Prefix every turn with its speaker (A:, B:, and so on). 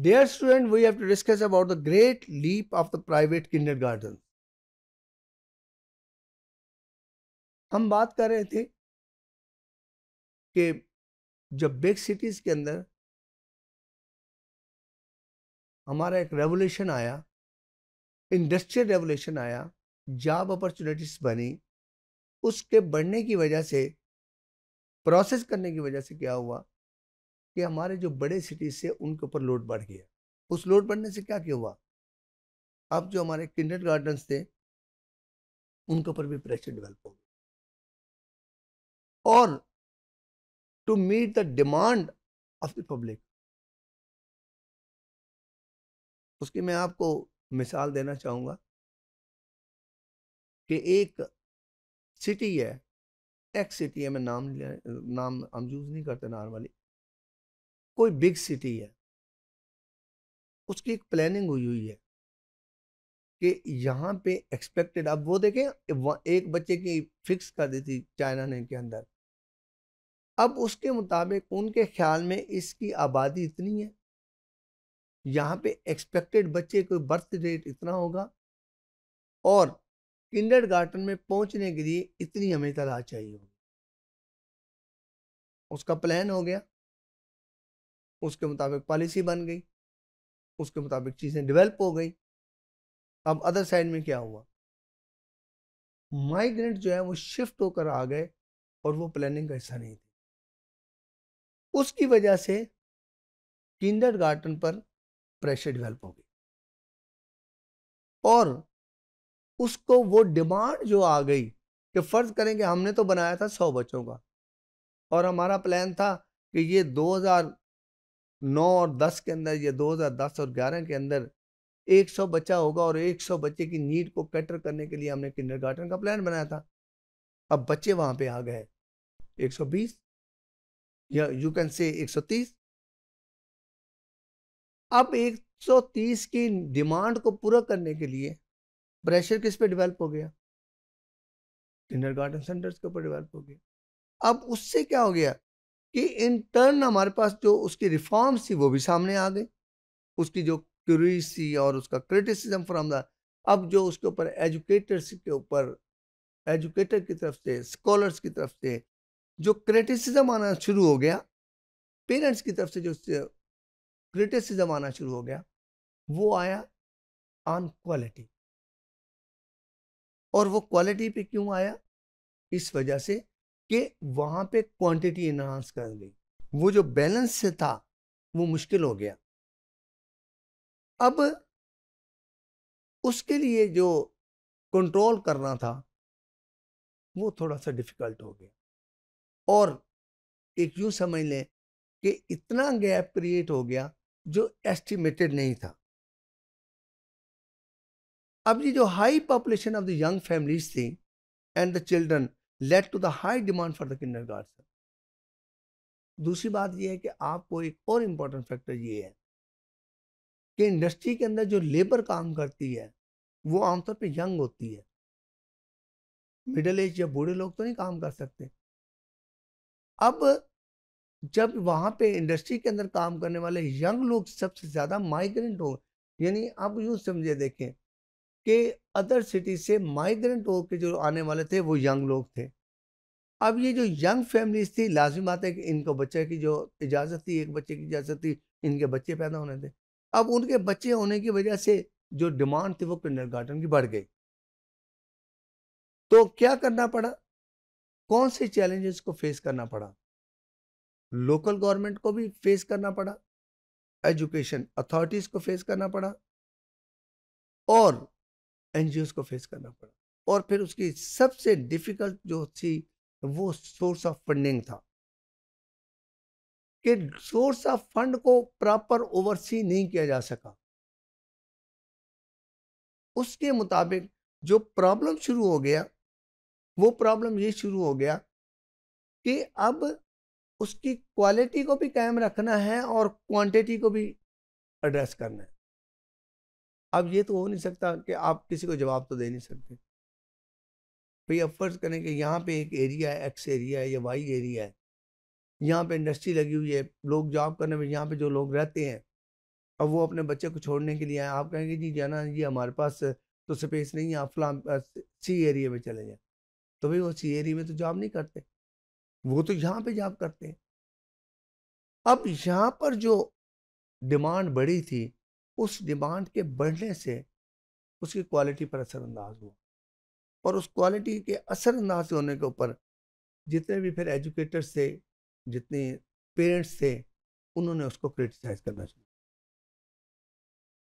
A: Dear student, we have to discuss about the great leap of the private kindergarten. हम बात कर रहे थे कि जब बिग सिटीज के अंदर हमारा एक रेवोल्यूशन आया इंडस्ट्रियल रेवोल्यूशन आया जॉब अपॉर्चुनिटीज बनी उसके बढ़ने की वजह से प्रोसेस करने की वजह से क्या हुआ कि हमारे जो बड़े सिटीज से उनके ऊपर लोड बढ़ गया उस लोड बढ़ने से क्या क्या हुआ अब जो हमारे किंडर गार्डन्स थे उनके ऊपर भी प्रेशर डेवलप हो गया और to meet the demand of the public उसकी मैं आपको मिसाल देना चाहूँगा कि एक सिटी है एक्स सिटी है मैं नाम नाम हम यूज़ नहीं करते नॉर्मली कोई बिग सिटी है उसकी एक प्लानिंग हुई हुई है कि यहाँ पे एक्सपेक्टेड अब वो देखें एक बच्चे की फिक्स कर दी थी चाइना ने के अंदर अब उसके मुताबिक उनके ख्याल में इसकी आबादी इतनी है यहाँ पे एक्सपेक्टेड बच्चे को बर्थ रेट इतना होगा और किंडर गार्डन में पहुँचने के लिए इतनी हमें तलाश चाहिए होगी उसका प्लान हो गया उसके मुताबिक पॉलिसी बन गई उसके मुताबिक चीज़ें डेवलप हो गई अब अदर साइड में क्या हुआ माइग्रेंट जो है वो शिफ्ट होकर आ गए और वो प्लानिंग का हिस्सा नहीं थे उसकी वजह से किंडर गार्डन पर प्रेशर डेवलप हो गई और उसको वो डिमांड जो आ गई कि फ़र्ज करें कि हमने तो बनाया था सौ बच्चों का और हमारा प्लान था कि ये हज़ार नौ और दस के अंदर या दो हजार दस और ग्यारह के अंदर एक सौ बच्चा होगा और एक सौ बच्चे की नीड को कैटर करने के लिए हमने गार्डन का प्लान बनाया था अब बच्चे वहाँ पे आ गए एक सौ बीस या यू कैन से एक सौ तीस अब एक सौ तीस की डिमांड को पूरा करने के लिए प्रेशर किस पे डेवलप हो गया गार्डन सेंटर्स के ऊपर डेवलप हो गया अब उससे क्या हो गया कि इन टर्न हमारे पास जो उसकी रिफॉर्म्स थी वो भी सामने आ गई उसकी जो क्यूरीज थी और उसका क्रिटिसिज्म फ्रॉम द अब जो उसके ऊपर एजुकेटर्स के ऊपर एजुकेटर की तरफ से स्कॉलर्स की तरफ से जो क्रिटिसिज्म आना शुरू हो गया पेरेंट्स की तरफ से जो क्रिटिसिज्म आना शुरू हो गया वो आया ऑन क्वालिटी और वो क्वालिटी पे क्यों आया इस वजह से कि वहाँ पे क्वांटिटी इन्हांस कर गई वो जो बैलेंस से था वो मुश्किल हो गया अब उसके लिए जो कंट्रोल करना था वो थोड़ा सा डिफ़िकल्ट हो गया और एक यूँ समझ लें कि इतना गैप क्रिएट हो गया जो एस्टिमेटेड नहीं था अब ये जो high population of the young families थी and the children led to the high demand for the kindergarten दूसरी बात यह है कि आपको एक और इम्पोर्टेंट फैक्टर ये है कि इंडस्ट्री के अंदर जो लेबर काम करती है वो आमतौर पर यंग होती है मिडिल एज या बूढ़े लोग तो नहीं काम कर सकते अब जब वहाँ पे इंडस्ट्री के अंदर काम करने वाले यंग लोग सबसे ज़्यादा माइग्रेंट हो यानी आप यूँ समझे देखें कि अदर सिटी से माइग्रेंट होकर जो आने वाले थे वो यंग लोग थे अब ये जो यंग फैमिलीज थी लाजिम बात है कि इनको बच्चे की जो इजाज़त थी एक बच्चे की इजाज़त थी इनके बच्चे पैदा होने थे अब उनके बच्चे होने की वजह से जो डिमांड थी वो किंडर गार्डन की बढ़ गई तो क्या करना पड़ा कौन से चैलेंजेस को फेस करना पड़ा लोकल गवर्नमेंट को भी फेस करना पड़ा एजुकेशन अथॉरिटीज़ को फेस करना पड़ा और एन को फेस करना पड़ा और फिर उसकी सबसे डिफिकल्ट जो थी वो सोर्स ऑफ फंडिंग था कि सोर्स ऑफ फंड को प्रॉपर ओवरसी नहीं किया जा सका उसके मुताबिक जो प्रॉब्लम शुरू हो गया वो प्रॉब्लम ये शुरू हो गया कि अब उसकी क्वालिटी को भी कायम रखना है और क्वांटिटी को भी एड्रेस करना है अब ये तो हो नहीं सकता कि आप किसी को जवाब तो दे नहीं सकते भाई अब फर्ज करें कि यहाँ पे एक एरिया है एक्स एरिया है या वाई एरिया है यहाँ पे इंडस्ट्री लगी हुई है लोग जॉब करने में यहाँ पे जो लोग रहते हैं अब वो अपने बच्चे को छोड़ने के लिए आए आप कहेंगे जी जाना ये हमारे पास तो स्पेस नहीं है आप फलाम सी एरिया में चले जाएँ तो भाई वो सी एरिया में तो जॉब नहीं करते वो तो यहाँ पे जॉब करते हैं अब यहाँ पर जो डिमांड बढ़ी थी उस डिमांड के बढ़ने से उसकी क्वालिटी पर असरअंदाज हुआ और उस क्वालिटी के असरअंदाज होने के ऊपर जितने भी फिर एजुकेटर्स थे जितने पेरेंट्स थे उन्होंने उसको क्रिटिसाइज़ करना शुरू